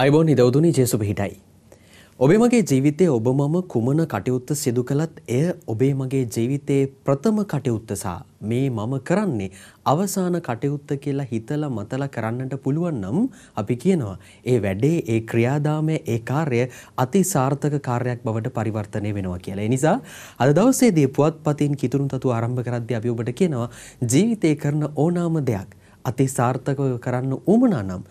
අයිබෝන් නිදවදුනි ජේසු පිහිටයි. ඔබේ මගේ ජීවිතයේ ඔබ මම කුමන කටයුත්ත සිදු කළත් එය ඔබේ මගේ ජීවිතයේ ප්‍රථම කටයුත්ත සහ මේ මම කරන්නේ අවසාන කටයුත්ත කියලා හිතලා මතලා කරන්නට පුළුවන් නම් අපි කියනවා ඒ වැඩේ ඒ ක්‍රියාදාමය ඒ කාර්ය අතිසාර්ථක කාර්යයක් බවට පරිවර්තනය වෙනවා කියලා. ඒ නිසා අද දවසේදී පුවත්පතින් කිතුණු තතු ආරම්භ කරද්දී අපි ඔබට කියනවා ජීවිතේ කරන ඕනෑම දෙයක් අතිසාර්ථකව කරන්න උමනා නම්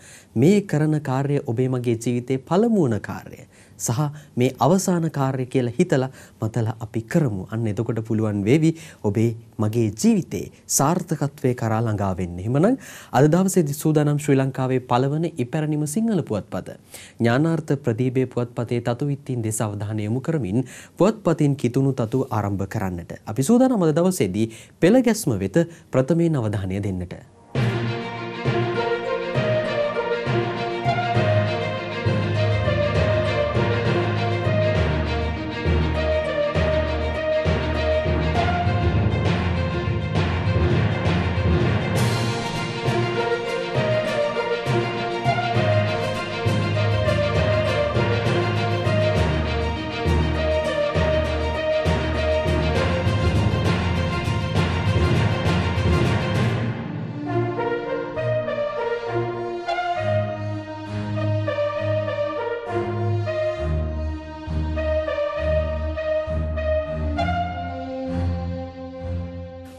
මේ කරන කාර්යය ඔබේ මගේ ජීවිතේ පළමු වන කාර්යය සහ මේ අවසාන කාර්යය කියලා හිතලා මතලා අපි කරමු. අන්න එතකොට පුළුවන් වේවි ඔබේ මගේ ජීවිතේ සාර්ථකත්වයේ කරා ළඟා වෙන්න. එහෙමනම් අද දවසේදී සූදානම් ශ්‍රී ලංකාවේ පළවන ඉපැරණිම සිංහල පුවත්පත. ඥානාර්ථ ප්‍රදීපේ පුවත්පතේ තතු විත්තින් දෙස අවධානය යොමු කරමින් පුවත්පතින් කිතුණු තතු ආරම්භ කරන්නට. අපි සූදානම් අද දවසේදී පෙළ ගැස්ම වෙත ප්‍රථමයෙන් අවධානය දෙන්නට.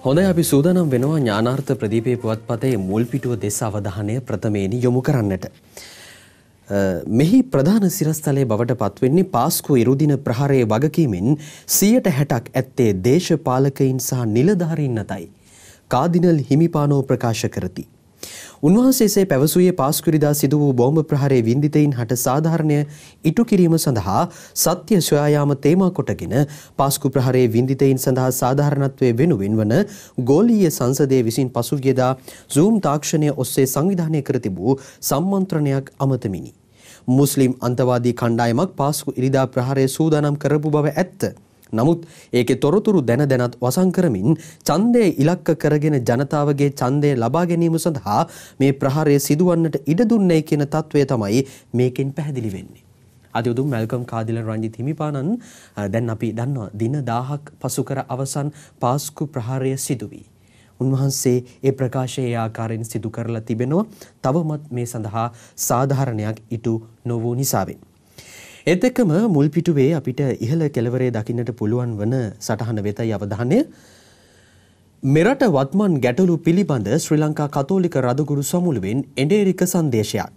හොඳයි අපි සූදානම් වෙනවා ඥානාර්ථ ප්‍රදීපේ පුවත්පතේ මුල් පිටුව දෙස අවධානය ප්‍රථමයෙන්ි යොමු කරන්නට. මෙහි ප්‍රධාන සිරස්තලයේ බවට පත්වෙන්නේ පාස්කු ඉරුදින ප්‍රහාරයේ වගකීමෙන් 160ක් ඇත්තේ දේශපාලකයින් සහ නිලධාරීන් නැතයි. කාදිනල් හිමිපානෝ ප්‍රකාශ කරති. උන්වහන්සේසේ පැවසුයේ පාස්කුරිදා සිදු වූ බෝම්බ ප්‍රහාරයේ වින්දිතයින් හට සාධාරණය ඉටු කිරීම සඳහා සත්‍ය සොයායාම තේමා කොටගෙන පාස්කු ප්‍රහාරයේ වින්දිතයින් සඳහා සාධාරණත්වය වෙනුවෙන් වන ගෝලීය සංසදය විසින් පසුගියදා සූම් තාක්ෂණය ඔස්සේ සංවිධානය කර තිබූ සම්මන්ත්‍රණයක් අමතමිනි. මුස්ලිම් අන්තවාදී කණ්ඩායමක් පාස්කු ඉරිදා ප්‍රහාරය සූදානම් කරපු බව ඇත්ත. නමුත් ඒකේ තොරතුරු දැන දැනත් වසන් කරමින් ඡන්දය ඉලක්ක කරගෙන ජනතාවගේ ඡන්දය ලබා ගැනීම සඳහා මේ ප්‍රහාරය සිදුවන්නට ඉඩ දුන්නේ කියන తත්වය තමයි මේකෙන් පැහැදිලි වෙන්නේ. අද උතුම් මල්කම් කාදිල රංජිත් හිමිපාණන් දැන් අපි දන්නවා දින 1000ක් පසු කර අවසන් පාස්කු ප්‍රහාරය සිදුවී උන්වහන්සේ ඒ ප්‍රකාශය ඒ ආකාරයෙන් සිදු කරලා තිබෙනවා. තවමත් මේ සඳහා සාධාරණයක් ඉටු නොවූ නිසාවෙන්. ඒත් එක්කම මුල් පිටුවේ අපිට ඉහළ කෙළවරේ දකින්නට පුළුවන් වන සටහන වෙතයි අවධානය. මෙරට වත්මන් ගැටලු පිළිබඳ ශ්‍රී ලංකා කතෝලික රදගුරු සමුළුවෙන් එඩේරික සංදේශයක්.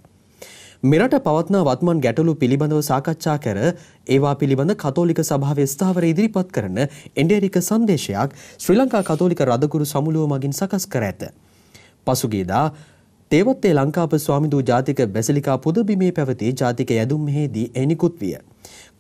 මෙරට පවත්නා වත්මන් ගැටලු පිළිබඳව සාකච්ඡා කර ඒවා පිළිබඳ කතෝලික සභාවේ ස්ථාවර ඉදිරිපත් කරන එඩේරික සංදේශයක් ශ්‍රී ලංකා කතෝලික රදගුරු සමුළුව මගින් සකස් කර ඇත. පසුගේදා තේවත්තේ ලංකාප ස්වාමිදූ ජාතික බැසිලිකා පුදබිමේ පැවති ජාතික යැදුම්හෙදී එනිකුත් විය.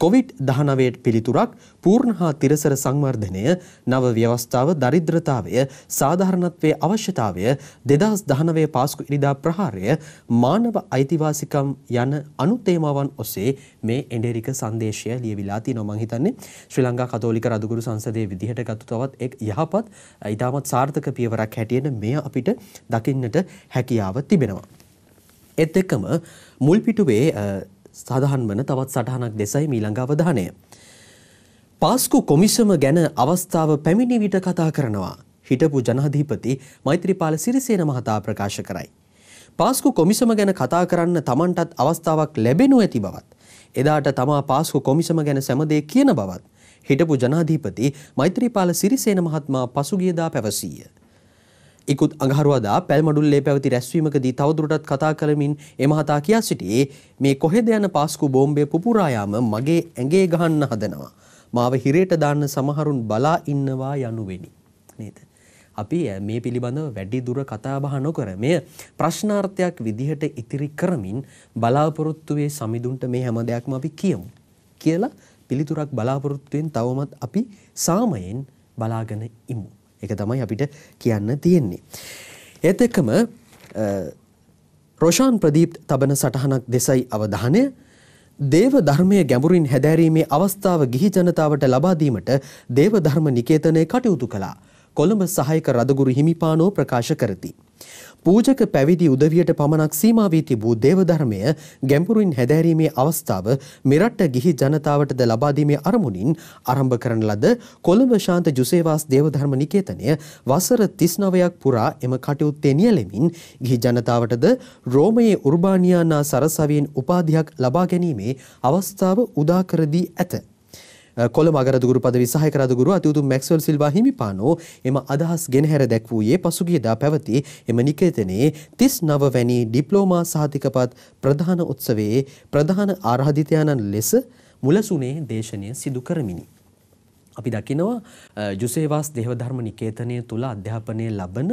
කොවිඩ්-19ට පිළිතුරක්, පූර්ණ හා තිරසර සංවර්ධනය, නව ව්‍යවස්ථාව, දරිද්‍රතාවය, සාධාරණත්වයේ අවශ්‍යතාවය, 2019 පාස්කු ඉරිදා ප්‍රහාරය, මානව අයිතිවාසිකම් යන අනුතේමාවන් ඔස්සේ මේ එඩෙරික සංදේශය ලියවිලා තියෙනවා. මම හිතන්නේ ශ්‍රී ලංකා කතෝලික රදුගුරු සංසදයේ විදිහට ගත්තු තවත් එක් යහපත් ඊටමත් සාර්ථක පියවරක් හැටියට මෙය අපිට දකින්නට හැකියාව තිබෙනවා. එත් එක්කම මුල් පිටුවේ සඳහන් වන තවත් සටහනක් දෙසයි මීළඟ අවධානය. පාස්කු කොමිසම ගැන අවස්ථාව පැමිණි විට කතා කරනවා. හිටපු ජනාධීපති මෛත්‍රීපාල සිරිසේන මහතා ප්‍රකාශ කරයි. පාස්කු කොමිසම ගැන කතා කරන්න තමන්ටත් අවස්ථාවක් ලැබෙනු ඇති බවත්. එදාට තමා පාස්කු කොමිසම ගැන සැමදේ කියන බවත්. හිටපු ජනාධීපති මෛත්‍රීපාල සිරිසේන මහත්මා පසුගියදා පැවසීය. ඉකුත් අඟහරුවදා පැල්මඩුල්ලේ පැවති රැස්වීමකදී තවදුරටත් කතා කරමින් එමහතා කියා සිටියේ මේ කොහෙද යන පාස්කු බෝම්බේ පුපුරායාම මගේ ඇඟේ ගහන්න හදනවා. මාව හිරේට දාන්න සමහරුන් බලා ඉන්නවා යනුවෙනි. නේද? අපි මේ පිළිබඳව වැඩි දුර කතා බහ නොකර මෙය ප්‍රශ්නාර්ථයක් විදිහට ඉතිරි කරමින් බලාපොරොත්තු වේ සමිඳුන්ට මේ හැම දෙයක්ම අපි කියමු කියලා පිළිතුරක් බලාපොරොත්තුෙන් තවමත් අපි සාමයෙන් බලාගෙන ඉමු. එක තමයි අපිට කියන්න තියෙන්නේ. ඒත් එක්කම රෝෂාන් ප්‍රදීප් තබන සටහනක් දෙසයි අවධානය දේව ධර්මය ගැඹුරින් හැදෑරීමේ අවස්ථාව ගිහි ජනතාවට ලබා දීමට දේව ධර්ම නිකේතනය කටයුතු කළා. කොළඹ සහායක රදගුරු හිමිපාණෝ ප්‍රකාශ කරති. පූජක පැවිදි උදවියට පමණක් සීමා වී තිබූ දේවධර්මය ගැඹුරින් හැදෑරීමේ අවස්ථාව මෙරට ගිහි ජනතාවටද ලබා දීමේ අරමුණින් ආරම්භ කරන ලද කොළඹ ශාන්ත ජුසේවාස් දේවධර්ම නිකේතනය වසර 39ක් පුරා එම කටයුත්තේ නියැලෙමින් ගිහි ජනතාවටද රෝමයේ උර්බානියානා සරසවියෙන් උපාධියක් ලබා ගැනීමේ අවස්ථාව උදා කර දී ඇත. කොළ මගරදගුරු පදවි සහයක රදගුරු අතිඋතුම් මැක්ස්වල් සිල්වා හිමිපානෝ එම අදහස් ගෙනහැර දැක්වූයේ පසුගියදා පැවති එම නිකේතනයේ 39 වැනි ඩිප්ලෝමා සහතිකපත් ප්‍රධාන උත්සවයේ ප්‍රධාන ආරාධිතයාණන් ලෙස මුලසුනේ දේශනය සිදු කරමිනි. අපි දකිනවා ජුසේවාස් දේවධර්ම නිකේතනය තුල අධ්‍යාපනය ලබන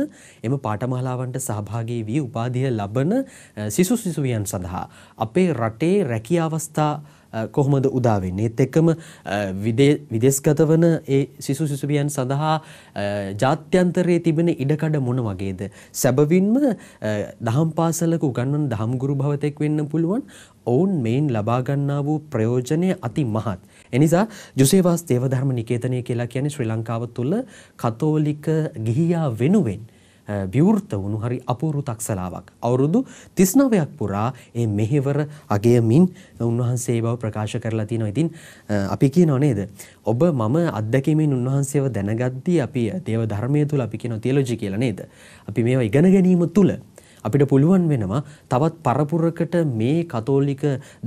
එම පාඨමාලාවන්ට සහභාගී වී උපාධිය ලබන සිසු සිසුවියන් සඳහා අපේ රටේ රැකියාවස්ථා කොහොමද උදා වෙන්නේ? ඒත් එක්කම විදේශගත වන ඒ සිසු සිසුවියන් සඳහා ජාත්‍යන්තරයේ තිබෙන ඉඩකඩ මොන වගේද? සැබවින්ම දහම් පාසලක උගන්වන දහම් ගුරු භවතෙක් වෙන්න පුළුවන්. ඔවුන් මේන් ලබා ගන්නා වූ ප්‍රයෝජනය අති මහත්. එනිසා ජුසේවාස් දේවධර්ම නිකේතනය කියලා කියන්නේ ශ්‍රී ලංකාව තුළ කතෝලික ගිහියා වෙනුවෙන් විවෘත වුණු හරි අපූරු තක්සලාවක්. අවුරුදු 39ක් පුරා මේ මෙහෙවර අගයමින් උන්වහන්සේ බව ප්‍රකාශ කරලා තිනවා. ඉතින් අපි කියනෝ නේද? ඔබ මම අත්දැකීමෙන් උන්වහන්සේව දැනගද්දී අපි දේව ධර්මයේ තුල අපි කියනවා තියොලොජි කියලා නේද? අපි මේවා ඉගෙන ගැනීම තුල අපිට පුළුවන් වෙනවා තවත් පරපුරකට මේ කතෝලික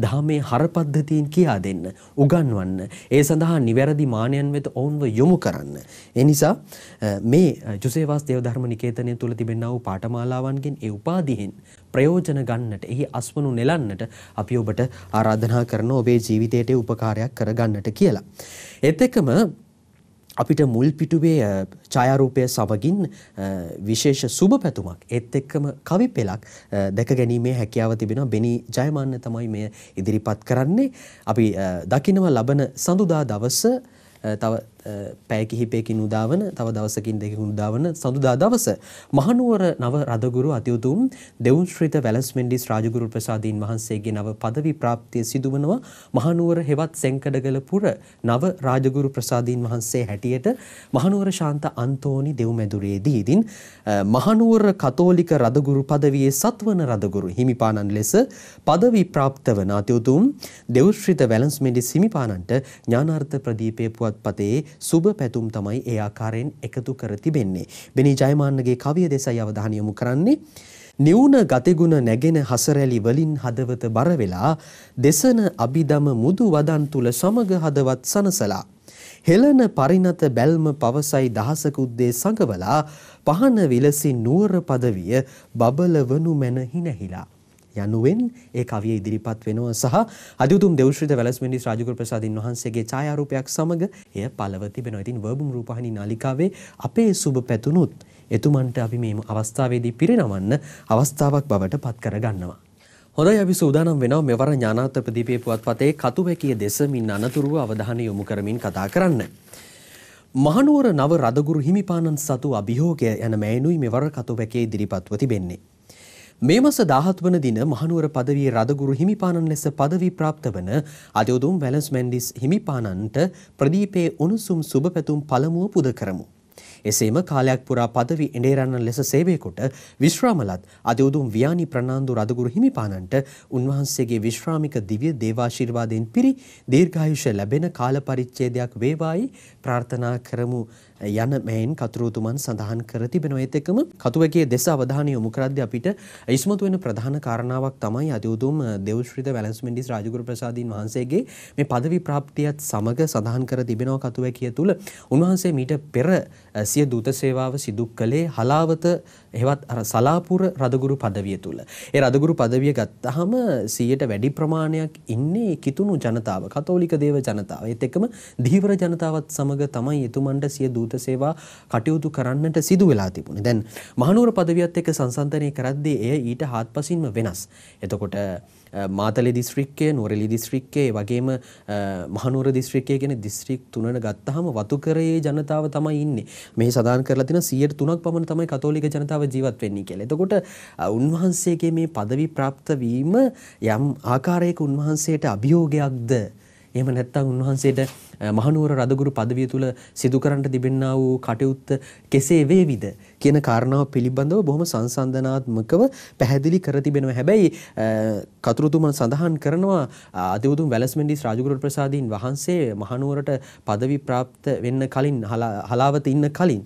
දහමේ හරපද්ධතීන් කියා දෙන්න උගන්වන්න ඒ සඳහා නිවැරදි මානයන් වෙත ඔවුන්ව යොමු කරන්න ඒ නිසා මේ ජුසේවාස් දේවධර්ම නිකේතනය තුල තිබෙනා වූ පාඨමාලාවන්ගෙන් ඒ උපාධිහින් ප්‍රයෝජන ගන්නට එහි අස්වනු නෙලන්නට අපි ඔබට ආරාධනා කරන ඔබේ ජීවිතයට උපකාරයක් කරගන්නට කියලා එත් එක්කම අපිට මුල් පිටුවේ ඡායාරූපය සමගින් විශේෂ සුබ පැතුමක් ඒත් එක්කම කවි පෙළක් දැක ගැනීමේ හැකියාව තිබෙනවා බෙනි ජයමාන්න තමයි මෙය ඉදිරිපත් කරන්නේ අපි දකිනවා ලබන සඳුදා දවස තව පැය කිහිපයකින් උදාවන තව දවසකින් දෙකකින් උදාවන සඳුදා දවස මහනුවර නව රදගුරු අතිඋතුම් දෙවුන්ශ්‍රිත වැලස්මෙන්ඩිස් රාජගුරු ප්‍රසාදීන් වහන්සේගේ නව পদවි ප්‍රාප්තිය සිදුවනවා මහනුවර හෙවත් සෙන්කඩගල පුර නව රාජගුරු ප්‍රසාදීන් වහන්සේ හැටියට මහනුවර ශාන්ත අන්තෝනි දෙව්මැදුරේදී ඉදින් මහනුවර කතෝලික රදගුරු පදවියේ සත්වන රදගුරු හිමිපාණන් ලෙස පදවි ප්‍රාප්ත වන අතිඋතුම් දෙවුශ්‍රිත වැලස්මෙන්ඩිස් හිමිපාණන්ට ඥානාර්ථ ප්‍රදීපයේ පුවත්පතේ සුබ පැතුම් තමයි ඒ ආකාරයෙන් එකතු කර තිබෙන්නේ. බෙනී ජයමාන්නගේ කවිය දෙසයි අවධානය යොමු කරන්නේ. නිවුන ගතිගුණ නැගෙන හසරැලි වලින් හදවත බර වෙලා දෙසන අභිදම මුදු වදන් තුල සමග හදවත් සනසලා හෙළන පරිණත බැල්ම පවසයි දහසක උද්දේ සංගවලා පහන විලසින් නුවර පදවිය බබලවනු මැන හිනහිලා යනුවෙන් ඒ කවිය ඉදිරිපත් වෙනවා සහ අධිඋතුම් දෙව්ශ්‍රීත වැලස්මිනි රාජගුරු ප්‍රසාදින් වහන්සේගේ ඡායාරූපයක් සමග එය පළව තිබෙනවා. ඉතින් වර්බුම් රූපහිනී නාලිකාවේ අපේ සුබ පැතුණුත් එතුමන්ට අපි මේ අවස්ථාවේදී පිරිනමන්න අවස්ථාවක් බවට පත් කරගන්නවා. හොඳයි අපි සූදානම් වෙනවා මෙවර ඥානාර්ථ ප්‍රදීපයේ පුවත්පතේ කතුවැකිය දෙසමින් අනතුරුව අවධානය යොමු කරමින් කතා කරන්න. මහනුවර නව රදගුරු හිමිපාණන් සතු අභියෝගය යන මෑණුයි මෙවර කතුවැකියේ ඉදිරිපත්ව තිබෙන්නේ. මේ මස 17 වන දින මහනුවර පදවියේ රදගුරු හිමිපාණන් ලෙස පදවි ප්‍රාප්ත වන අධිවදුම් වැලන්ස් මැන්ඩිස් හිමිපාණන්ට ප්‍රදීපයේ උණුසුම් සුබපැතුම් පළමුව පුද කරමු. එසේම කාලයක් පුරා පදවි එඬේරන්නන් ලෙස සේවය කොට විශ්‍රාමලත් අධිවදුම් ව්‍යානි ප්‍රනාන්දු රදගුරු හිමිපාණන්ට උන්වහන්සේගේ විශ්‍රාමික දිව්‍ය දේවාශිර්වාදයෙන් පිරි දීර්ඝායුෂ ලැබෙන කාල පරිච්ඡේදයක් වේවායි ප්‍රාර්ථනා කරමු. යන මෙයින් කතුරුතුමන් සඳහන් කර තිබෙන ඒත් එක්කම කතුවැගේ දෙස අවධානය යොමු කරද්දී අපිට ඉස්මතු වෙන ප්‍රධාන කාරණාවක් තමයි අති උතුම් දේවශ්‍රිත වැලන්ස් මෙන්ඩිස් රාජගුරු ප්‍රසාදීන් වහන්සේගේ මේ পদවි ප්‍රාප්තියත් සමග සඳහන් කර තිබෙනවා කතුවැකිය තුල උන්වහන්සේ මීට පෙර සිය දූත සේවාව සිදු කළේ හලාවත එහෙවත් අර සලාපුර රදගුරු পদවිය තුල. ඒ රදගුරු পদවිය ගත්තාම 100ට වැඩි ප්‍රමාණයක් ඉන්නේ කිතුණු ජනතාව, කතෝලික දේව ජනතාව. ඒත් එක්කම ධීවර ජනතාවත් සමග තමයි එතුමන්ට සිය දූත දූත සේවා කටයුතු කරන්නට සිදු වෙලා තිබුණේ. දැන් මහනුවර පදවියත් එක්ක සංසන්දනය කරද්දී එය ඊට හාත්පසින්ම වෙනස්. එතකොට මාතලේ දිස්ත්‍රික්කය, නුවරඑළිය දිස්ත්‍රික්කය, වගේම මහනුවර දිස්ත්‍රික්කය කියන දිස්ත්‍රික් තුනන ගත්තාම වතුකරයේ ජනතාව තමයි ඉන්නේ. මේ සඳහන් කරලා තියෙන 103ක් පමණ තමයි කතෝලික ජනතාව ජීවත් වෙන්නේ කියලා. එතකොට උන්වහන්සේගේ මේ পদවි પ્રાપ્ત වීම යම් ආකාරයක උන්වහන්සේට අභියෝගයක්ද එහෙම නැත්නම් උන්වහන්සේට මහනුවර රදගුරු পদවිය තුල සිදු කරන්නට තිබෙනා වූ කටයුත්ත කෙසේ වේවිද කියන කාරණාව පිළිබඳව බොහොම සංසන්දනාත්මකව පැහැදිලි කර තිබෙනවා. හැබැයි කතුරුතුමන් සඳහන් කරනවා අතිවුදුන් වැලස්මෙන්ඩිස් රාජගුරු ප්‍රසාදීන් වහන්සේ මහනුවරට পদවි પ્રાપ્ત වෙන්න කලින් හලාවත ඉන්න කලින්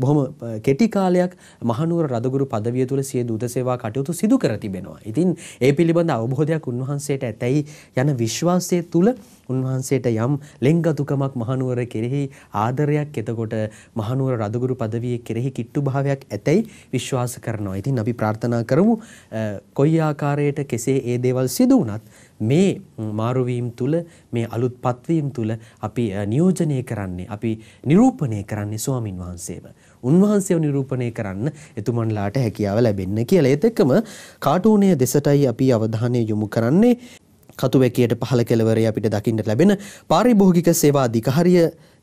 බොහොම කෙටි කාලයක් මහනුවර රදගුරු පදවිය තුල සිය දූත සේවා කටයුතු සිදු කර තිබෙනවා. ඉතින් ඒ පිළිබඳ අවබෝධයක් උන්වහන්සේට ඇතැයි යන විශ්වාසය තුල උන්වහන්සේට යම් ලෙන්ගතුකමක් මහනුවර කෙරෙහි ආදරයක් එතකොට මහනුවර රදගුරු පදවියේ කෙරෙහි කිට්ටු භාවයක් ඇතැයි විශ්වාස කරනවා. ඉතින් අපි ප්‍රාර්ථනා කරමු කොයි ආකාරයට කෙසේ ඒ දේවල් සිදු වුණත් මේ මාරුවීම් තුල මේ අලුත් පත්වීම් තුල අපි නියෝජනය කරන්නේ අපි නිරූපණය කරන්නේ ස්වාමින් වහන්සේව. උන්වහන්සේව නිරූපණය කරන්න එතුමන්ලාට හැකියාව ලැබෙන්න කියලා. ඒත් එක්කම කාටූනය දෙසටයි අපි අවධානය යොමු කරන්නේ. කතුවැකියට පහළ කෙළවරේ අපිට දකින්නට ලැබෙන පාරිභෝගික සේවා අධිකාරිය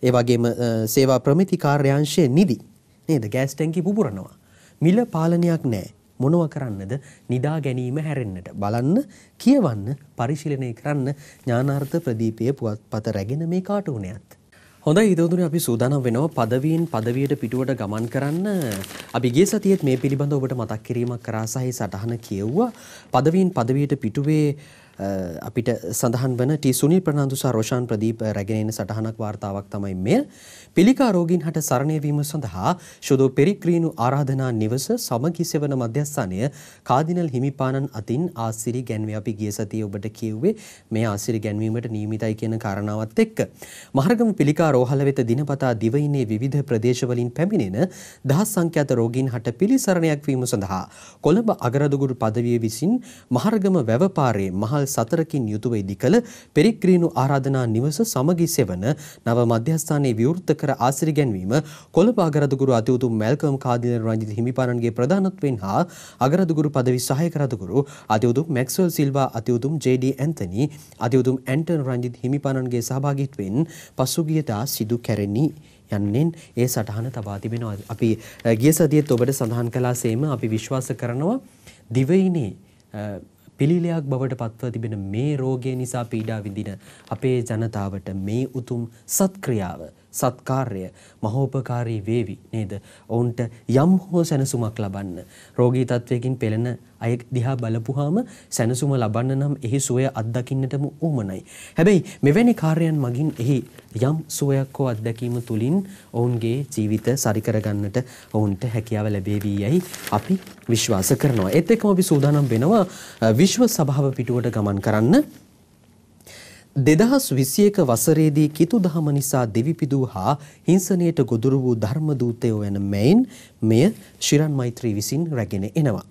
ඒ වගේම සේවා ප්‍රමිති කාර්යාංශයේ නිදි නේද ගෑස් ටැංකි පුපුරනවා. මිල පාලනයක් නැහැ. මොනව කරන්නද නිදා ගැනීම හැරෙන්නට බලන්න කියවන්න පරිශීලනය කරන්න ඥානාර්ථ ප්‍රදීපයේ පුවත්පත රැගෙන මේ කාටුනයත් හොඳ ඉදවදුර අපි සූදානම් වෙනවා පදවීන් පදවියට පිටුවට ගමන් කරන්න අපිගේ සතියෙත් මේ පිළිබඳ ඔබට මතක් කිරීමක් කරා සහ සටහන කියවුවා පදවීන් පදවියට පිටුවේ අපිට සඳහන් වන ටී සුනිල් ප්‍රනාන්දු සහ රොෂාන් ප්‍රදීප රැගෙන එන සටහනක් වාර්තාවක් තමයි මේ. පිළිකා රෝගීන් හට සරණය වීම සඳහා ශුදෝ පෙරික්‍රීනු ආරාධනා නිවස සමගිසවන මධ්‍යස්ථානය කාදිනල් හිමිපාණන් අතින් ආසිරි ගැන්වේ අපි ගිය සතියේ ඔබට කිව්වේ මේ ආසිරි ගැන්වීමට නියමිතයි කියන කාරණාවත් එක්ක. මහරගම පිළිකා රෝහල වෙත දිනපතා දිවයිනේ විවිධ ප්‍රදේශවලින් පැමිණෙන දහස් සංඛ්‍යාත රෝගීන් හට පිළිසරණයක් වීම සඳහා කොළඹ අගරදුගුරු පදවිය විසින් මහරගම වැවපාරේ මහල් තැපැල් සතරකින් යුතුව ඉදිකළ පෙරික්‍රීනු ආරාධනා නිවස සමගි සෙවන නව මධ්‍යස්ථානයේ විවෘත කර ආසිරි ගැන්වීම කොළඹ අගරදුගුරු අතිඋතුම් මැල්කම් කාදිනල් රංජිත හිමිපාණන්ගේ ප්‍රධානත්වයෙන් හා අගරදුගුරු පදවි සහායක රදුගුරු අතිඋතුම් මැක්ස්වෙල් සිල්වා අතිඋතුම් ජේ.ඩී. ඇන්තනි අතිඋතුම් ඇන්ටන් රංජිත් හිමිපාණන්ගේ සහභාගීත්වයෙන් පසුගියදා සිදු කැරෙනි. යන්නෙන් ඒ සටහන තබා තිබෙනවා. අපි ගිය සතියේත් ඔබට සඳහන් කළා සේම අපි විශ්වාස කරනවා දිවයිනේ පිළිලයක් බවට පත්ව තිබෙන මේ රෝගය නිසා පීඩා විඳින අපේ ජනතාවට මේ උතුම් සත්ක්‍රියාව සත්කාර්ය මහෝපකාරී වේවි නේද? ඔවුන්ට යම් හෝ සැනසුමක් ලබන්න රෝගී තත්වයකින් පෙළෙන අය දිහා බලපුවාම සැනසුම ලබන්න නම් එහි සුවය අත්දකින්නටම උවමනයි. හැබැයි මෙවැනි කාර්යයන් මගින් එහි යම් සුවයක් හෝ අත්දැකීම තුලින් ඔවුන්ගේ ජීවිත සරි කරගන්නට ඔවුන්ට හැකියාව ලැබේවි යයි අපි විශ්වාස කරනවා. ඒත් එක්කම අපි සූදානම් වෙනවා විශ්ව සභාව පිටුවට ගමන් කරන්න දෙදහස් විසියක වසරේදී කිතු දහම නිසා දෙවිපිදූ හා හිංසනයට ගොදුරු වූ ධර්මදූතයෝ යන මෙයින් මෙය ශිරන් මෛත්‍රී විසින් රැගෙන එනවා.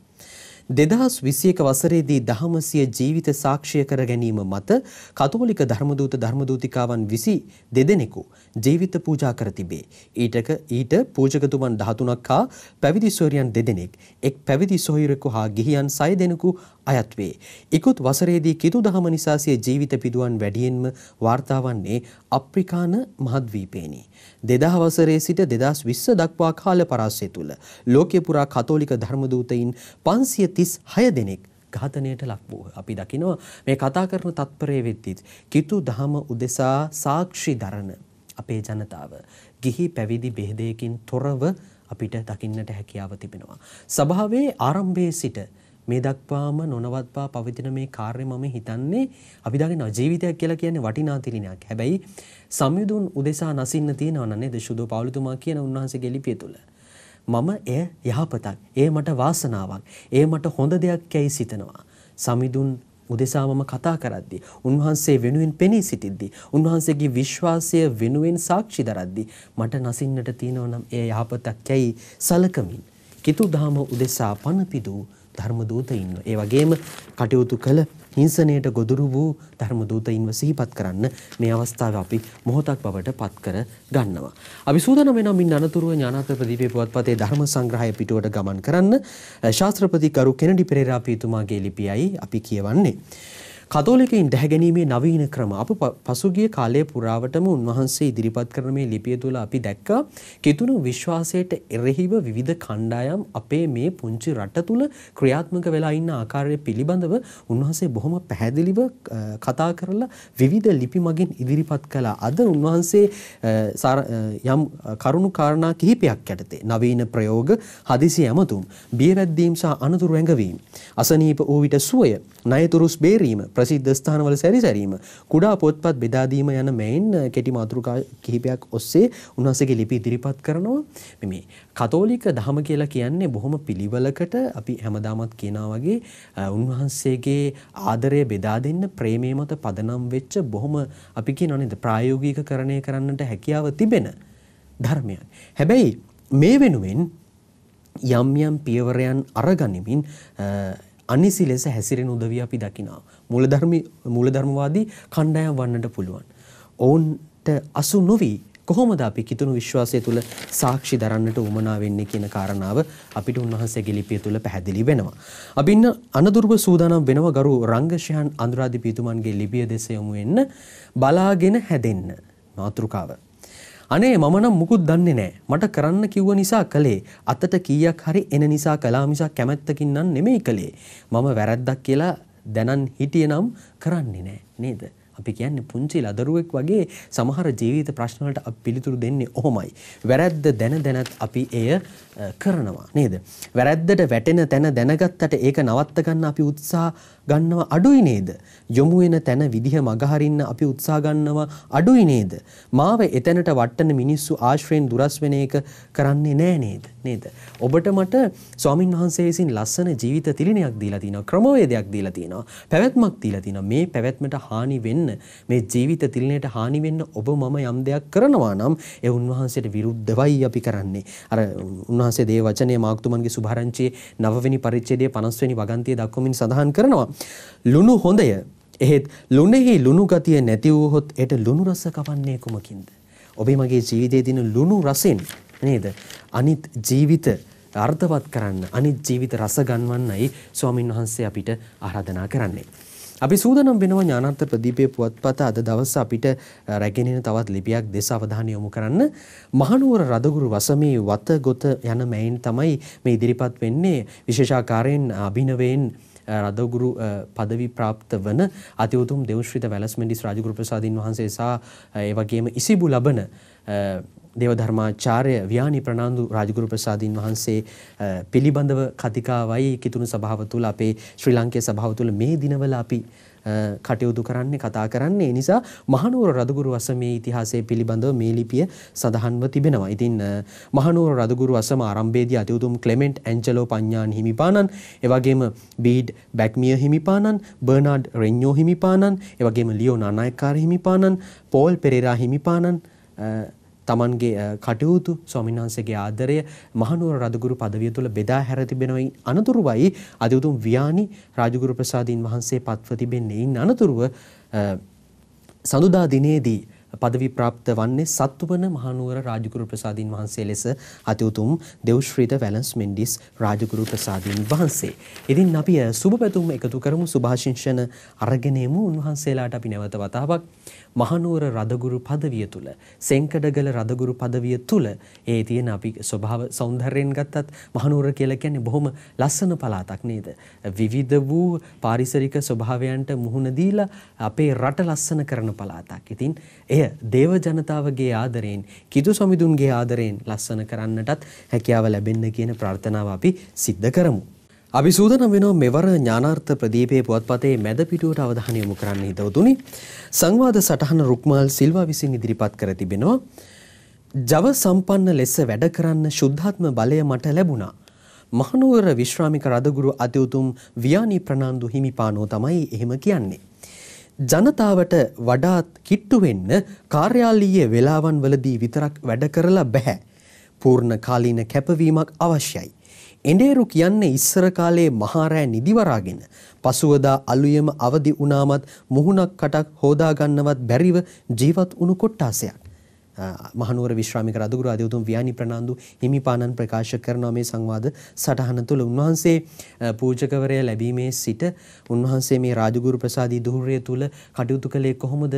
දෙදහස් විසියක වසරේදී දහමසිය ජීවිත සාක්ෂය කර ගැනීම මත කතෝලික ධර්මදූත ධර්මදූතිකාවන් විසි දෙදෙනෙකු ජීවිත පූජා කර තිබේ. ඊටක ඊට පූජකතුමන් 13ක් හා පැවිදි සොයරියන් දෙදෙනෙක් එක් පැවිදි සොයරෙකු හා ගිහියන් 6 දෙනෙකු අයත් වේ. ඉක්ුත් වසරේදී කිතු දහම නිසා සිය ජීවිත පිදුවන් වැඩියෙන්ම වාර්තා වන්නේ අප්‍රිකාන මහද්වීපේනි. 2000 වසරේ සිට 2020 දක්වා කාල පරාසය තුල ලෝකේ පුරා කතෝලික ධර්මදූතයින් 536 දෙනෙක් ඝාතනයට ලක් වූහ. අපි දකිනවා මේ කතා කරන තත්පරයේ වෙද්දිත් කිතු දහම උදෙසා සාක්ෂි දරන අපේ ජනතාව ගිහි පැවිදි බෙහෙදයකින් තොරව අපිට දකින්නට හැකියාව තිබෙනවා. සභාවේ ආරම්භයේ සිට මේ දක්වාම නොනවත්වා පවතින මේ කාර්ය මම හිතන්නේ අපි දකිනවා ජීවිතයක් කියලා කියන්නේ වටිනා තිලිනයක්. හැබැයි සම්යුදුන් උදෙසා නසින්න තියෙනවා නේද සුදෝ පාලුතුමා කියන උන්වහන්සේගේ ලිපිය තුල. මම එය යහපතක්. එය මට වාසනාවක්. එය මට හොඳ දෙයක් යයි සිතනවා. සමිදුන් උදෙසාමම කතා කරද්දී උන්වහන්සේ වෙනුවෙන් පෙනී සිටිද්දී උන්වහන්සේගේ විශ්වාසය වෙනුවෙන් සාක්ෂි දරද්දී මට නසින්නට තියෙනවා නම් එය යහපතක් යයි සලකමින් කිතු දහම උදෙසා පනපිදූ ධර්ම දූතයින්ව. ඒ වගේම කටයුතු කළ හිංසනයට ගොදුරු වූ ධර්ම දූතයින්ව සිහිපත් කරන්න මේ අවස්ථාව අපි මොහොතක් බවට පත් කර ගන්නවා. අපි සූදානම් වෙනවා මින් අනතුරුව ඥානාතර ප්‍රදීපේ පුවත්පතේ ධර්ම සංග්‍රහය පිටුවට ගමන් කරන්න ශාස්ත්‍රපති ගරු කෙනඩි පෙරේරා පීතුමාගේ ලිපියයි අපි කියවන්නේ. කතෝලිකයින් දැහැගැනීමේ නවීන ක්‍රම අප පසුගිය කාලය පුරාවටම උන්වහන්සේ ඉදිරිපත් කරන මේ ලිපිය තුළ අපි දැක්කා කිතුුණු විශ්වාසයට එරෙහිව විවිධ කණ්ඩායම් අපේ මේ පුංචි රට තුළ ක්‍රියාත්මක වෙලා ඉන්න ආකාරය පිළිබඳව උන්වහන්සේ බොහොම පැහැදිලිව කතා කරලා විවිධ ලිපි මගින් ඉදිරිපත් කලා අද උන්වහන්සේ යම් කරුණු කාරණා කිහිපයක් ඇටතේ නවීන ප්‍රයෝග හදිසි ඇමතුම් බියවැද්දීම් සහ අනතුරු ඇඟවීම අසනීප වූ විට සුවය නයතුරුස් බේරීම ප්‍රසිද්ධ ස්ථානවල සැරිසැරීම කුඩා පොත්පත් බෙදා දීම යන මෙයින් කෙටි මාතෘකා කිහිපයක් ඔස්සේ උන්වහන්සේගේ ලිපි ඉදිරිපත් කරනවා මේ කතෝලික දහම කියලා කියන්නේ බොහොම පිළිවෙලකට අපි හැමදාමත් කියනා වගේ උන්වහන්සේගේ ආදරය බෙදා දෙන්න ප්‍රේමය මත පදනම් වෙච්ච බොහොම අපි කියනවා නේද ප්‍රායෝගිකකරණය කරන්නට හැකියාව තිබෙන ධර්මයක්. හැබැයි මේ වෙනුවෙන් යම් යම් පියවරයන් අරගනිමින් අනිසි ලෙස හැසිරෙන උදවිය අපි දකිනවා. මූලධර්ම මූලධර්මවාදී කණ්ඩායම් වන්නට පුළුවන්. ඔවුන්ට අසු නොවි කොහොමද අපි කිතුණු විශ්වාසය තුළ සාක්ෂි දරන්නට උවමනා වෙන්නේ කියන කාරණාව අපිට උන්වහන්සේගේ ලිපිය තුළ පැහැදිලි වෙනවා. අපි ඉන්න අනදුර්ව සූදානම් වෙනව ගරු රංගශයන් අනුරාධිපීතුමන්ගේ ලිපිය දෙස යොමු වෙන්න බලාගෙන හැදෙන්න මාතෘකාව. අනේ මම නම් මුකුත් දන්නේ නැහැ. මට කරන්න කිව්ව නිසා කළේ. අතට කීයක් හරි එන නිසා කළා මිසක් කැමැත්තකින් නම් නෙමෙයි කළේ. මම වැරද්දක් කියලා දැනන් හිටියනම් කරන්නේ නැහැ නේද? අපි කියන්නේ පුංචි ලදරුවෙක් වගේ සමහර ජීවිත ප්‍රශ්න වලට අපි පිළිතුරු දෙන්නේ ඔහොමයි. වැරද්ද දැන දැනත් අපි එය කරනවා නේද? වැරද්දට වැටෙන තැන දැනගත්තට ඒක නවත්ත ගන්න අපි උත්සාහ ගන්නව අඩුයි නේද? යොමු වෙන තැන විදිහ මගහරින්න අපි උත්සාහ ගන්නව අඩුයි නේද? මාව එතැනට වටන මිනිස්සු ආශ්‍රයෙන් දුරස් වෙන එක කරන්නේ නෑ නේද? නේද? ඔබට මට ස්වාමින් වහන්සේ විසින් ලස්සන ජීවිත තිලිනයක් දීලා තිනවා, ක්‍රමවේදයක් දීලා තිනවා, පැවැත්මක් දීලා තිනවා. මේ පැවැත්මට හානි වෙන්න, මේ ජීවිත තිලිනයට හානි වෙන්න ඔබ මම යම් දෙයක් කරනවා නම් ඒ උන්වහන්සේට විරුද්ධවයි අපි කරන්නේ. අර උන්වහන්සේ දේ වචනේ මාක්තුමන්ගේ සුභාරංචියේ 9 වෙනි පරිච්ඡේදයේ 50 වෙනි වගන්තිය දක්වමින් සඳහන් කරනවා. ලුණු හොඳය. එහෙත් ලුණෙහි ලුණු ගතිය නැති වූහොත් එයට ලුණු රස කවන්නේ කුමකින්ද? ඔබේ මගේ ජීවිතයේ තියෙන ලුණු රසෙන් නේද? අනිත් ජීවිත අර්ථවත් කරන්න, අනිත් ජීවිත රස ගන්වන්නයි ස්වාමින් වහන්සේ අපිට ආරාධනා කරන්නේ. අපි සූදනම් වෙනවා ඥානාර්ථ ප්‍රදීපයේ පුවත්පත අද දවස් අපිට රැගෙන එන තවත් ලිපියක් දෙස අවධානය යොමු කරන්න. මහනුවර රදගුරු වසමේ වතගොත යන මැයින් තමයි මේ ඉදිරිපත් වෙන්නේ විශේෂාකාරයෙන් අභිනවයෙන් රදගුරු පදවි ප්‍රාප්ත වන අතිවතුම් දේවශ්‍රිත වැලස්මෙන්ඩිස් රාජගුරු ප්‍රසාදින් වහන්සේ සහ ඒ වගේම ඉසිබු ලබන දේවධර්මාචාර්ය ව්‍යානි ප්‍රනාන්දු රාජගුරු ප්‍රසාදීන් වහන්සේ පිළිබඳව කතිකාවයි කිතුණු සභාව තුළ අපේ ශ්‍රී ලංකේ සභාව තුළ මේ දිනවල අපි කටයුතු කරන්නේ කතා කරන්නේ නිසා මහනුවර රදගුරු අසමේ ඉතිහාසය පිළිබඳව මේ ලිපිය සඳහන්ව තිබෙනවා. ඉතින් මහනුවර රදගුරු අසම ආරම්භයේදී අති උතුම් ක්ලෙමන්ට් ඇන්ජලෝ පඤ්ඤාන් හිමිපාණන්, එවැගේම බීඩ් බැක්මියර් හිමිපාණන්, බර්නාඩ් රෙන්යෝ හිමිපාණන්, එවැගේම ලියෝ නානායක්කාර හිමිපාණන්, පෝල් පෙරේරා හිමිපාණන් Tamanගේ කටයුතු ස්වාමින්වහන්සේගේ ආදරය මහනුවර රදගුරු පදවිය තුල බෙදා හැර තිබෙනයින් අනතුරුවයි අද උතුම් වියානි රාජගුරු ප්‍රසාදින් වහන්සේ පත්ව තිබෙන්නේ. අනතුරුව සඳුදා දිනේදී පදවි ප්‍රාප්ත වන්නේ සත්වන මහනුවර රාජගුරු ප්‍රසාදීන් වහන්සේ ලෙස අති උතුම් දෙව්ශ්‍රීත වැලන්ස් මෙන්ඩිස් රාජගුරු ප්‍රසාදීන් වහන්සේ. ඉතින් අපි සුබ පැතුම් එකතු කරමු සුභාශිංෂණ අරගෙන යමු උන්වහන්සේලාට අපි නැවත වතාවක් මහනුවර රදගුරු පදවිය තුල සෙන්කඩගල රදගුරු පදවිය තුල ඒ තියෙන අපි ස්වභාව సౌందර්යයෙන් ගත්තත් මහනුවර කියලා කියන්නේ බොහොම ලස්සන පළාතක් නේද? විවිධ වූ පාරිසරික ස්වභාවයන්ට මුහුණ දීලා අපේ රට ලස්සන කරන පළාතක්. ඉතින් ඒ එය දේව ජනතාවගේ ආදරයෙන් කිතු සමිඳුන්ගේ ආදරයෙන් ලස්සන කරන්නටත් හැකියාව ලැබෙන්න කියන ප්‍රාර්ථනාව අපි සිද්ධ කරමු. අපි සූදනම් වෙනවා මෙවර ඥානාර්ථ ප්‍රදීපයේ පුවත්පතේ මැද පිටුවට අවධානය යොමු කරන්න හිතවතුනි. සංවාද සටහන රුක්මාල් සිල්වා විසින් ඉදිරිපත් කර තිබෙනවා. ජව සම්පන්න ලෙස වැඩ කරන්න ශුද්ධාත්ම බලය මට ලැබුණා. මහනුවර විශ්‍රාමික රදගුරු අතිඋතුම් වියානි ප්‍රනාන්දු හිමිපාණෝ තමයි එහෙම කියන්නේ. ජනතාවට වඩාත් කිට්ටු වෙන්න කාර්යාලීය වේලාවන් වලදී විතරක් වැඩ කරලා බෑ. පූර්ණ කාලීන කැපවීමක් අවශ්‍යයි. එඬේරු කියන්නේ ඉස්සර කාලේ මහරෑ නිදිවරාගෙන පසුවදා අලුයම අවදි වුණාමත් මුහුණක් කටක් හොදා ගන්නවත් බැරිව ජීවත් වුණු කොට්ටාසයක්. මහනුවර විශ්‍රාමික රදගුරු අධිවතුම් ව්‍යානි ප්‍රනාන්දු හිමිපාණන් ප්‍රකාශ කරන මේ සංවාද සටහන තුළ උන්වහන්සේ පූජකවරය ලැබීමේ සිට උන්වහන්සේ මේ රාජගුරු ප්‍රසාදී දුහුරය තුළ කටයුතු කළේ කොහොමද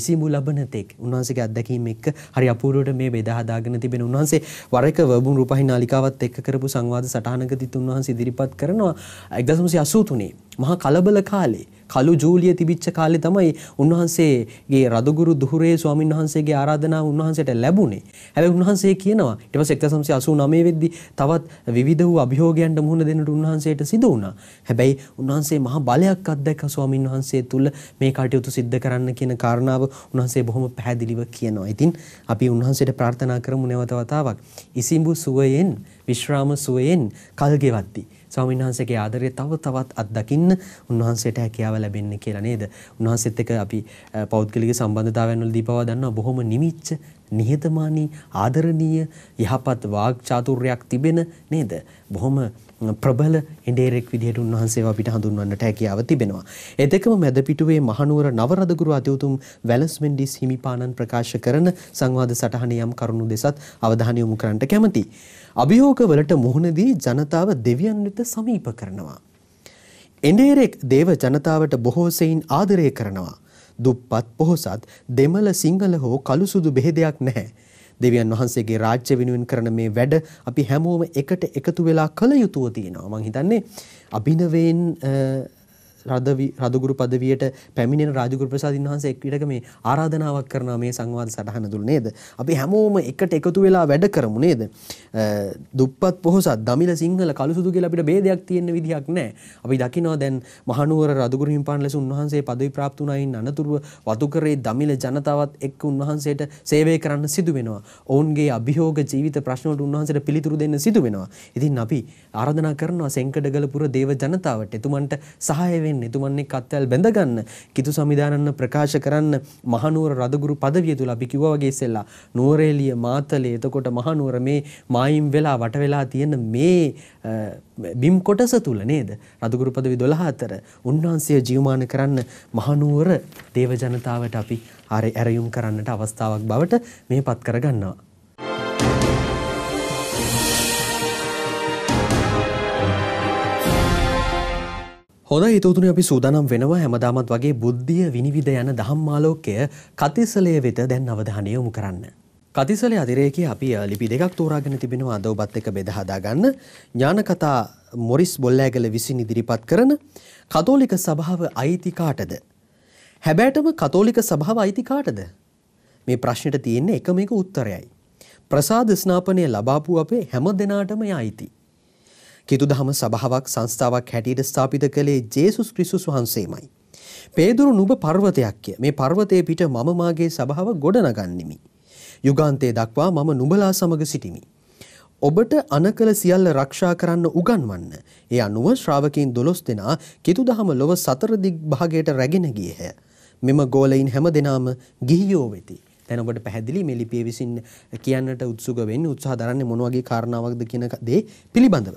ඉසිමු ලබන තෙක් උන්වහන්සේගේ අත්දැකීම් එක්ක හරි අපූර්වට මේ බෙදා හදාගෙන තිබෙන උන්වහන්සේ වර එක වබුන් රූපහි නාලිකාවත් එක්ක කරපු සංවාද සටහනකදීත් උන්වහන්සේ ඉදිරිපත් කරනවා 1983 මහා කලබල කාලේ කළු ජූලිය තිබිච්ච කාලේ තමයි උන්වහන්සේගේ රදගුරු දුහුරේ ස්වාමීන් වහන්සේගේ ආරාධනාව උන්වහන්සේට ලැබුණේ. හැබැයි උන්වහන්සේ කියනවා ඊට පස්සේ 1989 වෙද්දී තවත් විවිධ වූ අභියෝගයන්ට මුහුණ දෙන්නට උන්වහන්සේට සිදු වුණා. හැබැයි උන්වහන්සේ මහා බලයක් අත්දැක ස්වාමීන් වහන්සේ තුල මේ කටයුතු සිද්ධ කරන්න කියන කාරණාව උන්වහන්සේ බොහොම පැහැදිලිව කියනවා. ඉතින් අපි උන්වහන්සේට ප්‍රාර්ථනා කරමු නැවත වතාවක්. ඉසිඹු සුවයෙන් විශ්‍රාම සුවයෙන් කල් ගෙවද්දී ස්වාමීන් වහන්සේගේ ආදරය තව තවත් අත්දකින්න උන්වහන්සේට හැකියාව ලැබෙන්නේ කියලා නේද? උන්වහන්සේත් එක්ක අපි පෞද්ගලික සම්බන්ධතාවයන් වල දීපවා දන්නවා බොහොම නිමිච්ච නිහතමානී ආදරණීය යහපත් වාග් චාතුර්යයක් තිබෙන නේද? බොහොම ප්‍රබල ඉඩේරෙක් විදිහට උන්වහන්සේව අපිට හඳුන්වන්නට හැකියාව තිබෙනවා. එදෙකම මැද පිටුවේ මහනුවර නවරදගුරු අතිඋතුම් වැලස්මෙන්ඩිස් හිමිපාණන් ප්‍රකාශ කරන සංවාද සටහනේ යම් කරුණු දෙසත් අවධානය යොමු කරන්නට කැමැති. අභියෝගවලට මුහුණ දී ජනතාව දෙවියන් වෙත සමීප කරනවා. එඩේරෙක් දේව ජනතාවට බොහෝ සෙයින් ආදරය කරනවා. දුප්පත් පොහොසත් දෙමළ සිංහල හෝ කළුසුදු බෙහෙදයක් නැහැ. දෙවියන් වහන්සේගේ රාජ්‍ය වෙනුවෙන් කරන මේ වැඩ අපි හැමෝම එකට එකතු වෙලා කළ යුතුව තියෙනවා. මම හිතන්නේ අභිනවයෙන් රදගුරු පදවියට පැමිණෙන රාජගුරු ප්‍රසාදින් වහන්සේ එක්විටක මේ ආරාධනාවක් කරනවා මේ සංවාද සටහන දුල නේද? අපි හැමෝම එකට එකතු වෙලා වැඩ කරමු නේද? දුප්පත් පොහොසත් දමිල සිංහල කලුසුදු කියලා අපිට ભેදයක් තියෙන විදිහක් නැහැ. අපි දකිනවා දැන් මහනුවර රදගුරු හිමිපාණ ලෙස උන්වහන්සේ পদවි ප්‍රාප්ත වුණයින් අනතුරුව වතුකරේ දමිල ජනතාවත් එක්ක උන්වහන්සේට සේවය කරන්න සිදු වෙනවා. ඔවුන්ගේ අභියෝග ජීවිත ප්‍රශ්න වලට උන්වහන්සේට පිළිතුරු දෙන්න සිදු වෙනවා. ඉතින් අපි ආරාධනා කරනවා සෙන්කඩගලපුර දේව ජනතාවට එතුමන්ට සහාය වෙන්න වශයෙන් නිතුමන් එක්ක අත්වැල් බැඳගන්න කිතු සමිදානන්න ප්‍රකාශ කරන්න මහනුවර රදගුරු පදවිය තුල අපි කිව්වා වගේ ඉස්සෙල්ලා නුවරඑළිය මාතලේ එතකොට මහනුවර මේ මායිම් වෙලා වට වෙලා තියෙන මේ බිම් කොටස තුල නේද රදගුරු පදවි 12 අතර උන්වහන්සේ ජීවමාන කරන්න මහනුවර දේව ජනතාවට අපි ආරැයුම් කරන්නට අවස්ථාවක් බවට මේපත් කරගන්නවා හොඳ ඉතුතුනි අපි සූදානම් වෙනවා හැමදාමත් වගේ බුද්ධිය විනිවිද යන ධම්මාලෝකය කතිසලය වෙත දැන් අවධානය යොමු කරන්න. කතිසලයේ අතිරේකයේ අපි ලිපි දෙකක් තෝරාගෙන තිබෙනවා අද ඔබත් එක්ක බෙදා හදාගන්න. ඥාන කතා මොරිස් බොල්ලෑගල විසින් ඉදිරිපත් කරන කතෝලික සභාව අයිති කාටද? හැබෑටම කතෝලික සභාව අයිති කාටද? මේ ප්‍රශ්නෙට තියෙන්නේ එකම එක උත්තරයයි. ප්‍රසාද ස්නාපනය ලබාපු අපේ හැම දෙනාටම අයිති. කිතුදහම සභාවක් සංස්ථාවක් හැටියට ස්ථාපිත කළේ ජේසුස් ක්‍රිස්තුස් වහන්සේමයි. පේදුරු නුඹ පර්වතයක්ය. මේ පර්වතයේ පිට මම මාගේ සභාව ගොඩනගන්නෙමි. යුගාන්තයේ දක්වා මම නුඹලා සමග සිටිමි. ඔබට අනකල සියල්ල රක්ෂා කරන්න උගන්වන්න. ඒ අනුව ශ්‍රාවකීන් 12 දෙනා කිතුදහම ලොව සතර දිග් භාගයට රැගෙන ගියේය. මෙම ගෝලයින් හැම දෙනාම ගිහියෝ වෙති. දැන් ඔබට පැහැදිලි මේ ලිපිය විසින් කියන්නට උත්සුක වෙන්නේ උත්සාහ දරන්නේ මොන වගේ කාරණාවක්ද කියන දේ පිළිබඳව.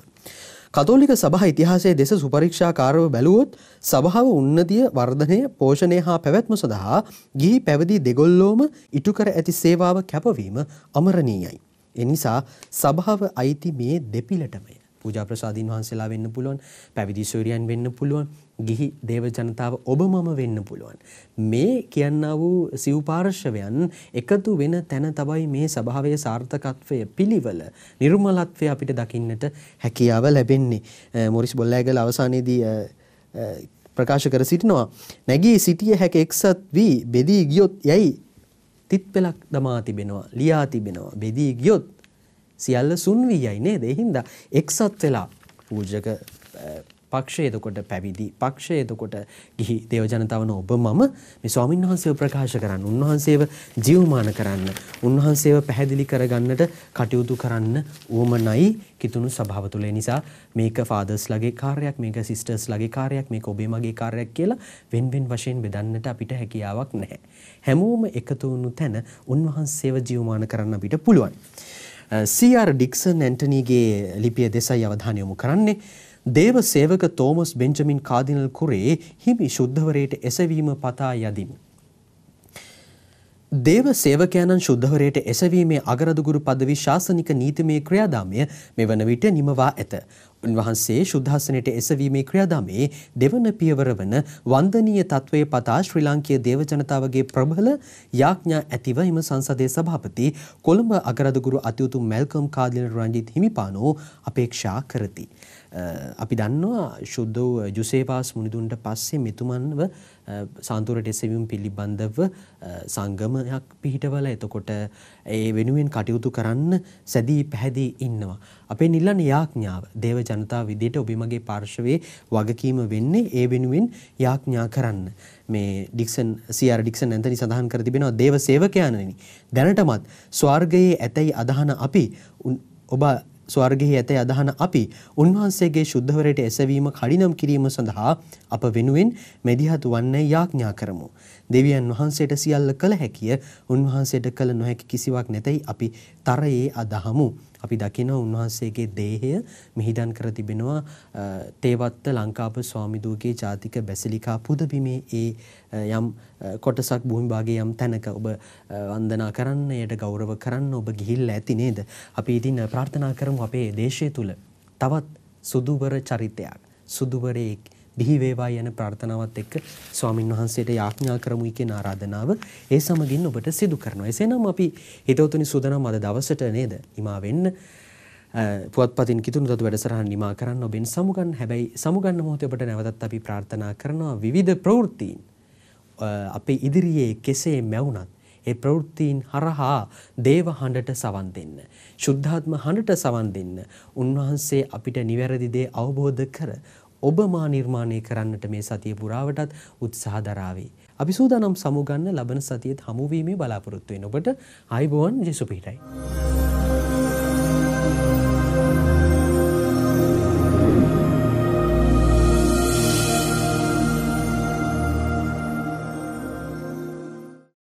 කතෝලික සභා ඉතිහාසයේ දෙස සුපරීක්ෂාකාරව බැලුවොත් සභාව උන්නතිය වර්ධනය පෝෂණය හා පැවැත්ම සඳහා ගිහි පැවිදි දෙගොල්ලෝම ඉටු කර ඇති සේවාව කැපවීම අමරණීයයි. එනිසා සභාව අයිති මේ දෙපිලටමය. පූජා ප්‍රසාදීන් වහන්සේලා වෙන්න පුළුවන්, පැවිදි සූරියන් වෙන්න පුළුවන්, ගිහි දේව ජනතාව ඔබ මම වෙන්න පුළුවන්. මේ කියනා වූ සිව්පාර්ශවයන් එකතු වෙන තැන තමයි මේ සභාවේ සාර්ථකත්වය පිළිවෙල, නිර්මලත්වය අපිට දකින්නට හැකියාව ලැබෙන්නේ. මොරිස් බොල්ලෑගල අවසානයේදී ප්‍රකාශ කර සිටිනවා නැගී සිටිය හැක එක්සත් වී බෙදී ගියොත් යයි තිත්පෙලක් දමා තිබෙනවා ලියා තිබෙනවා බෙදී ගියොත් සියල්ල සුන් වී යයි නේද? ඒ හින්දා එක්සත් වෙලා පූජක පක්ෂය එතකොට පැවිදි පක්ෂය එතකොට ගිහි දේව ජනතාවන ඔබ මම මේ ස්වාමීන් වහන්සේව ප්‍රකාශ කරන්න උන්වහන්සේව ජීවමාන කරන්න උන්වහන්සේව පැහැදිලි කරගන්නට කටයුතු කරන්න ඕමනයි කිතුණු සභාව තුළ නිසා මේක ෆාදර්ස් ලගේ කාර්යයක් මේක සිස්ටර්ස් ලගේ කාර්යයක් මේක ඔබේ මගේ කාර්යයක් කියලා වෙන් වෙන් වශයෙන් බෙදන්නට අපිට හැකියාවක් නැහැ හැමෝම එකතු වුණු තැන උන්වහන්සේව ජීවමාන කරන්න අපිට පුළුවන් සීආර් ඩික්සන් ඇන්ටනීගේ ලිපිය දෙසයි අවධානය යොමු කරන්නේ දේව සේවක තෝමස් බෙන්ජමින් කාදිනල් කුරේ හිමි ශුද්ධවරයට එසවීම පතා යදිමි. දේව සේවකයන්න් ශුද්ධවරයට එසවීමේ අගරදුගුරු පදවි ශාසනික නීතිමය ක්‍රියාදාමය මෙවන විට නිමවා ඇත. උන්වහන්සේ ශුද්ධාසනයට එසවීමේ ක්‍රියාදාමයේ දෙවන පියවර වන වන්දනීය තත්ත්වයේ පතා ශ්‍රී ලාංකීය දේව ජනතාවගේ ප්‍රබල යාඥා ඇතිව හිම සංසදයේ සභාපති කොළඹ අගරදුගුරු අතිඋතුම් මැල්කම් කාදිල් රංජිත් හිමිපාණෝ අපේක්ෂා කරති. අපි දන්නවා ශුද්ධ ජුසේපාස් මුනිදුන්ට පස්සේ මෙතුමන්ව සාන්තුරට එසවීම පිළිබඳව සංගමයක් පිහිටවල එතකොට ඒ වෙනුවෙන් කටයුතු කරන්න සැදී පැහැදී ඉන්නවා. අපේ නිල්ලන යාඥාව දේව ජනතා විදියට ඔබ මගේ පාර්ශවයේ වගකීම වෙන්නේ ඒ වෙනුවෙන් යාඥා කරන්න. මේ ඩික්සන් සීආර් ඩික්සන් ඇන්තනි සඳහන් කර තිබෙනවා දේව සේවකයන්නි. දැනටමත් ස්වර්ගයේ ඇතැයි අදහන අපි ඔබ ස්වර්ගෙහි ඇතැයි අදහන අපි උන්වහන්සේගේ ශුද්ධවරයට එසවීම කඩිනම් කිරීම සඳහා අප වෙනුවෙන් මෙදිහතු වන්නේ යාඥා කරමු. දෙවියන් වහන්සේට සියල්ල කළ හැකිය උන්වහන්සේට කළ නොහැකි කිසිවක් නැතැයි අපි තරයේ අදහමු. අපි දකිනවා උන්වහන්සේගේ දේහය මිහිදන් කර තිබෙනවා තේවත්ත ලංකාප ස්වාමිදුවගේ ජාතික බැසිලිකා පුදබිමේ ඒ යම් කොටසක් භූමිභාගයේ යම් තැනක ඔබ වන්දනා කරන්න, එයට ගෞරව කරන්න ඔබ ගිහිල්ලා ඇති නේද? අපි ඉතින් ප්‍රාර්ථනා කරමු අපේ දේශය තුල තවත් සුදුවර චරිතයක්, සුදුවරයෙක් බිහි වේවා යන ප්‍රාර්ථනාවත් එක්ක ස්වාමින් වහන්සේට යාඥා කරමුයි කියන ආරාධනාව ඒ සමගින් ඔබට සිදු කරනවා. එසේනම් අපි හිතවතුනි සූදානම් අද දවසට නේද? ඉමා වෙන්න පුවත්පතින් කිතුණු දතු වැඩසටහන් නිමා කරන්න ඔබෙන් සමුගන්න හැබැයි සමුගන්න මොහොතේ ඔබට නැවතත් අපි ප්‍රාර්ථනා කරනවා විවිධ ප්‍රවෘත්තීන් අපේ ඉදිරියේ කෙසේ මැවුණත් ඒ ප්‍රවෘත්තීන් හරහා දේව හඬට සවන් දෙන්න ශුද්ධාත්ම හඬට සවන් දෙන්න උන්වහන්සේ අපිට නිවැරදි දේ අවබෝධ කර ඔබ මා නිර්මාණය කරන්නට මේ සතිය පුරාවටත් උත්සාහ දරාවේ. අපි සූදානම් සමුගන්න ලබන සතියේත් හමුවීමේ බලාපොරොත්තු වෙන ඔබට ආයුබෝවන් ජෙසුපීටයි.